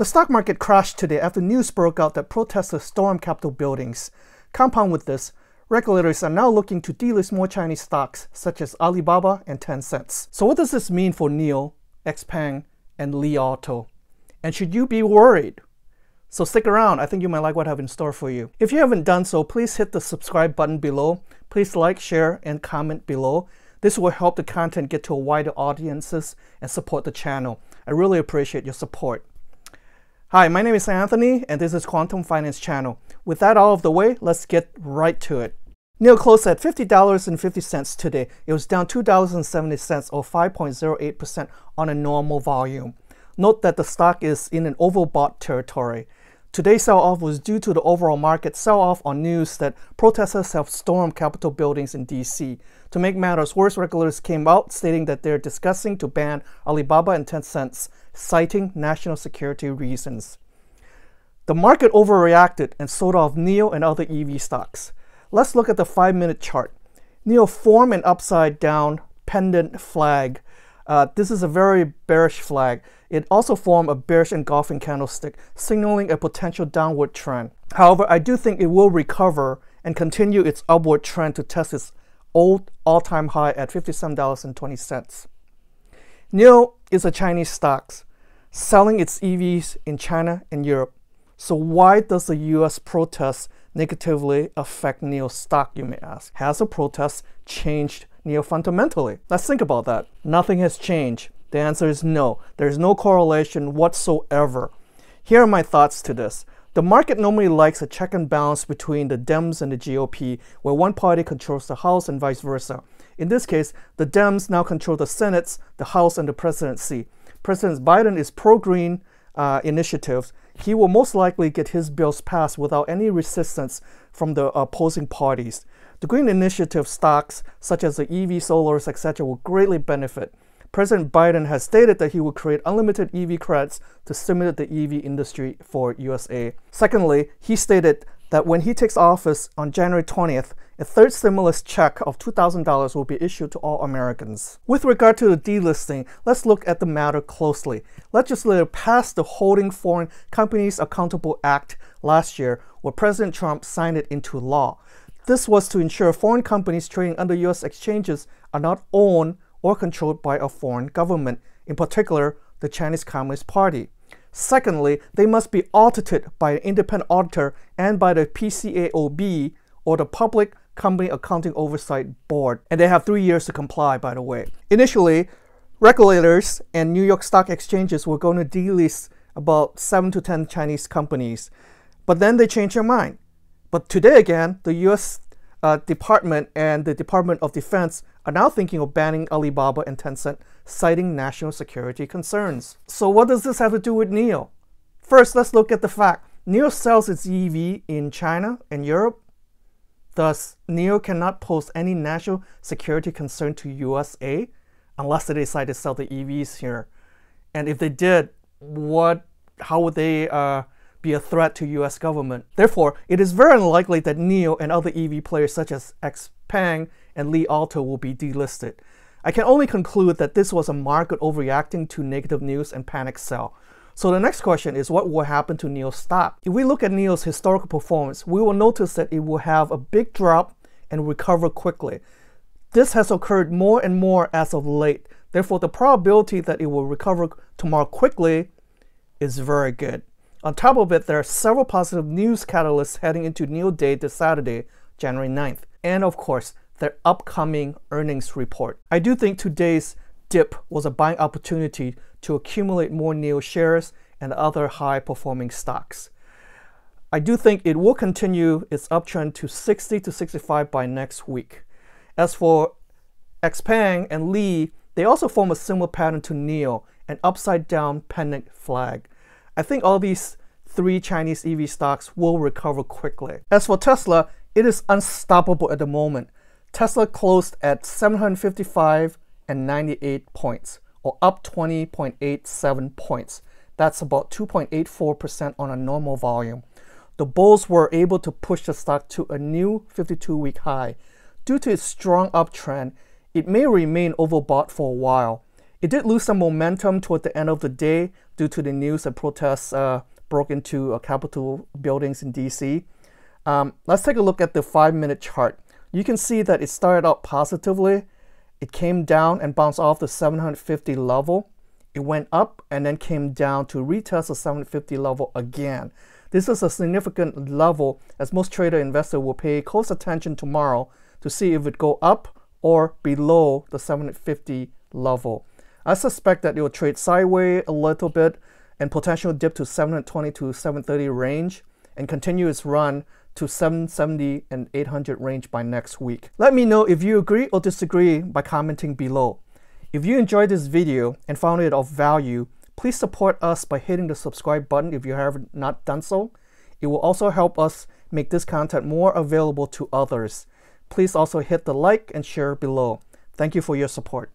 The stock market crashed today after news broke out that protesters stormed Capitol buildings. Compound with this, regulators are now looking to delist more Chinese stocks such as Alibaba and Tencent. So what does this mean for NIO, XPeng, and Li Auto? And should you be worried? So stick around, I think you might like what I have in store for you. If you haven't done so, please hit the subscribe button below. Please like, share, and comment below. This will help the content get to a wider audiences and support the channel. I really appreciate your support. Hi, my name is Anthony, and this is Quantum Finance Channel. With that out of the way, let's get right to it. NEO closed at $50.50 today. It was down $2.70 or 5.08% on a normal volume. Note that the stock is in an overbought territory. Today's sell-off was due to the overall market sell-off on news that protesters have stormed Capitol buildings in D.C. To make matters worse, regulators came out stating that they're discussing to ban Alibaba and Tencent, citing national security reasons. The market overreacted and sold off NEO and other EV stocks. Let's look at the 5-minute chart. NEO form an upside-down pendant flag uh, this is a very bearish flag. It also formed a bearish engulfing candlestick, signaling a potential downward trend. However, I do think it will recover and continue its upward trend to test its old all-time high at $57.20. NIO is a Chinese stock selling its EVs in China and Europe. So why does the US protest negatively affect NIO stock, you may ask? Has the protest changed neo-fundamentally? Let's think about that. Nothing has changed. The answer is no. There's no correlation whatsoever. Here are my thoughts to this. The market normally likes a check and balance between the Dems and the GOP, where one party controls the House and vice versa. In this case, the Dems now control the Senate, the House, and the presidency. President Biden is pro-green uh, initiatives, he will most likely get his bills passed without any resistance from the opposing parties. The Green Initiative stocks, such as the EV, solars, etc., will greatly benefit. President Biden has stated that he will create unlimited EV credits to stimulate the EV industry for USA. Secondly, he stated that when he takes office on January 20th, a third stimulus check of $2,000 will be issued to all Americans. With regard to the delisting, let's look at the matter closely. Legislature passed the Holding Foreign Companies Accountable Act last year, where President Trump signed it into law. This was to ensure foreign companies trading under U.S. exchanges are not owned or controlled by a foreign government, in particular, the Chinese Communist Party. Secondly, they must be audited by an independent auditor and by the PCAOB or the Public Company Accounting Oversight Board. And they have three years to comply, by the way. Initially, regulators and New York stock exchanges were going to delist about 7 to 10 Chinese companies. But then they changed their mind. But today again, the US uh, Department and the Department of Defense are now thinking of banning Alibaba and Tencent, citing national security concerns. So, what does this have to do with NEO? First, let's look at the fact NEO sells its EV in China and Europe. Thus, NEO cannot pose any national security concern to USA unless they decide to sell the EVs here. And if they did, what? How would they uh, be a threat to US government. Therefore, it is very unlikely that Neo and other EV players such as XPeng and Li Auto will be delisted. I can only conclude that this was a market overreacting to negative news and panic sell. So the next question is what will happen to NIO's stock? If we look at Neo's historical performance, we will notice that it will have a big drop and recover quickly. This has occurred more and more as of late. Therefore, the probability that it will recover tomorrow quickly is very good. On top of it, there are several positive news catalysts heading into Neo Day this Saturday, January 9th, and of course, their upcoming earnings report. I do think today's dip was a buying opportunity to accumulate more Neo shares and other high performing stocks. I do think it will continue its uptrend to 60 to 65 by next week. As for Xpeng and Lee, they also form a similar pattern to Neo, an upside down pennant flag. I think all these three Chinese EV stocks will recover quickly. As for Tesla, it is unstoppable at the moment. Tesla closed at 755 and 98 points, or up 20.87 points. That's about 2.84% on a normal volume. The bulls were able to push the stock to a new 52-week high. Due to its strong uptrend, it may remain overbought for a while. It did lose some momentum toward the end of the day, due to the news that protests uh, broke into uh, Capitol buildings in DC. Um, let's take a look at the five minute chart. You can see that it started out positively. It came down and bounced off the 750 level. It went up and then came down to retest the 750 level again. This is a significant level as most trader investors will pay close attention tomorrow to see if it go up or below the 750 level. I suspect that it will trade sideways a little bit and potential dip to 720 to 730 range and continue its run to 770 and 800 range by next week. Let me know if you agree or disagree by commenting below. If you enjoyed this video and found it of value, please support us by hitting the subscribe button if you have not done so. It will also help us make this content more available to others. Please also hit the like and share below. Thank you for your support.